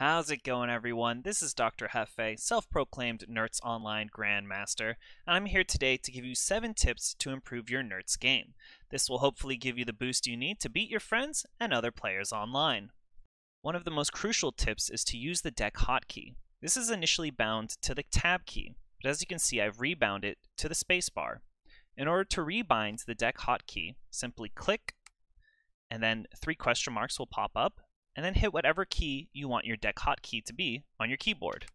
How's it going, everyone? This is Dr. Hefe, self proclaimed Nerds Online Grandmaster, and I'm here today to give you 7 tips to improve your Nerds game. This will hopefully give you the boost you need to beat your friends and other players online. One of the most crucial tips is to use the deck hotkey. This is initially bound to the tab key, but as you can see, I've rebound it to the spacebar. In order to rebind the deck hotkey, simply click, and then three question marks will pop up, and then hit whatever key you want your deck hotkey to be on your keyboard.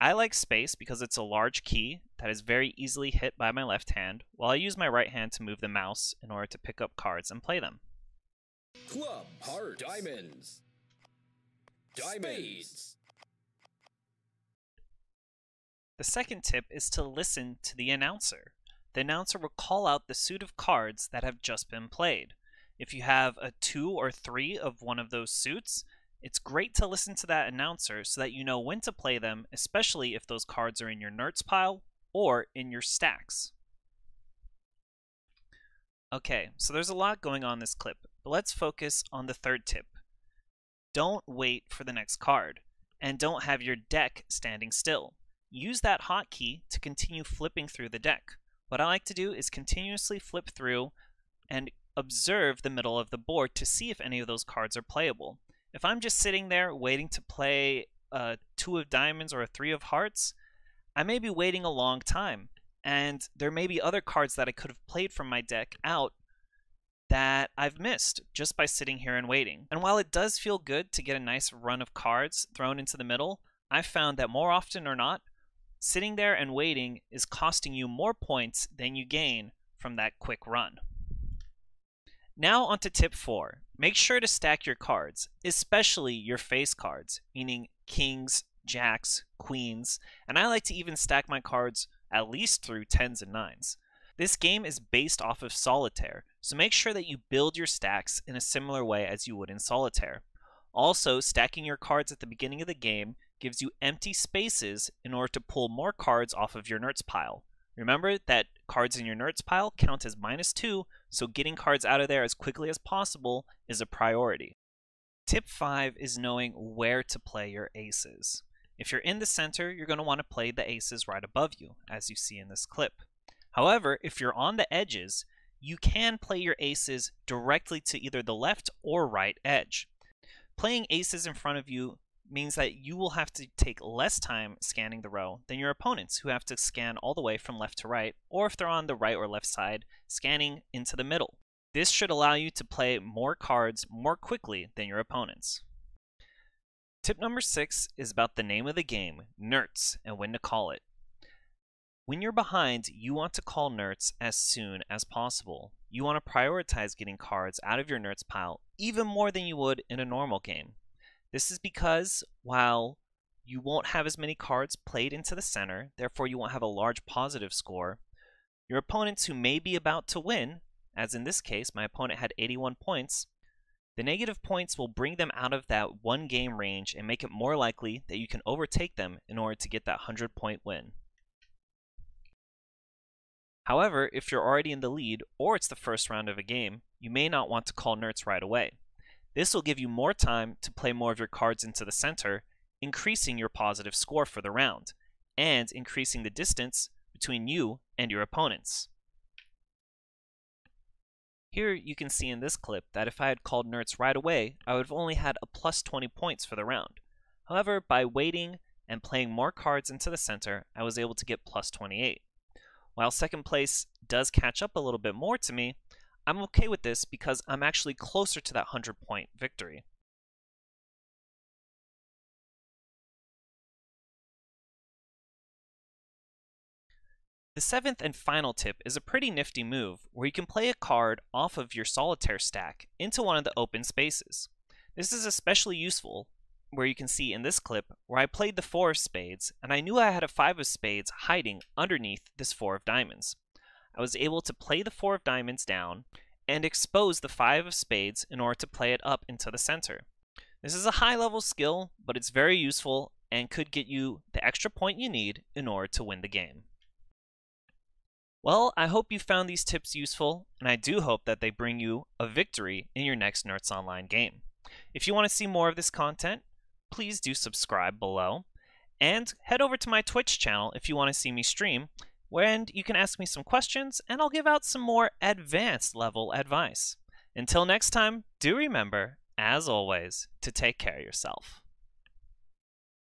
I like space because it's a large key that is very easily hit by my left hand, while I use my right hand to move the mouse in order to pick up cards and play them. Club, hearts, diamonds, diamonds. The second tip is to listen to the announcer. The announcer will call out the suit of cards that have just been played. If you have a two or three of one of those suits, it's great to listen to that announcer so that you know when to play them, especially if those cards are in your nerds pile or in your stacks. Okay, so there's a lot going on this clip, but let's focus on the third tip. Don't wait for the next card, and don't have your deck standing still. Use that hotkey to continue flipping through the deck. What I like to do is continuously flip through and observe the middle of the board to see if any of those cards are playable. If I'm just sitting there waiting to play a uh, two of diamonds or a three of hearts, I may be waiting a long time, and there may be other cards that I could have played from my deck out that I've missed just by sitting here and waiting. And while it does feel good to get a nice run of cards thrown into the middle, I've found that more often or not, sitting there and waiting is costing you more points than you gain from that quick run. Now on to tip 4. Make sure to stack your cards, especially your face cards, meaning kings, jacks, queens, and I like to even stack my cards at least through 10s and 9s. This game is based off of solitaire, so make sure that you build your stacks in a similar way as you would in solitaire. Also, stacking your cards at the beginning of the game gives you empty spaces in order to pull more cards off of your nerds pile. Remember that cards in your nerds pile count as minus 2, so getting cards out of there as quickly as possible is a priority. Tip 5 is knowing where to play your aces. If you're in the center, you're going to want to play the aces right above you, as you see in this clip. However, if you're on the edges, you can play your aces directly to either the left or right edge. Playing aces in front of you means that you will have to take less time scanning the row than your opponents who have to scan all the way from left to right, or if they're on the right or left side, scanning into the middle. This should allow you to play more cards more quickly than your opponents. Tip number six is about the name of the game, nerts, and when to call it. When you're behind, you want to call nerts as soon as possible. You want to prioritize getting cards out of your nerts pile even more than you would in a normal game. This is because while you won't have as many cards played into the center, therefore you won't have a large positive score, your opponents who may be about to win, as in this case, my opponent had 81 points, the negative points will bring them out of that one game range and make it more likely that you can overtake them in order to get that 100 point win. However, if you're already in the lead or it's the first round of a game, you may not want to call nerds right away. This will give you more time to play more of your cards into the center, increasing your positive score for the round, and increasing the distance between you and your opponents. Here you can see in this clip that if I had called nerds right away, I would have only had a plus 20 points for the round. However, by waiting and playing more cards into the center, I was able to get plus 28. While second place does catch up a little bit more to me, I'm okay with this because I'm actually closer to that 100 point victory. The seventh and final tip is a pretty nifty move where you can play a card off of your solitaire stack into one of the open spaces. This is especially useful where you can see in this clip where I played the 4 of spades and I knew I had a 5 of spades hiding underneath this 4 of diamonds. I was able to play the four of diamonds down and expose the five of spades in order to play it up into the center. This is a high level skill, but it's very useful and could get you the extra point you need in order to win the game. Well, I hope you found these tips useful, and I do hope that they bring you a victory in your next Nerds Online game. If you want to see more of this content, please do subscribe below, and head over to my Twitch channel if you want to see me stream, and you can ask me some questions, and I'll give out some more advanced level advice. Until next time, do remember, as always, to take care of yourself.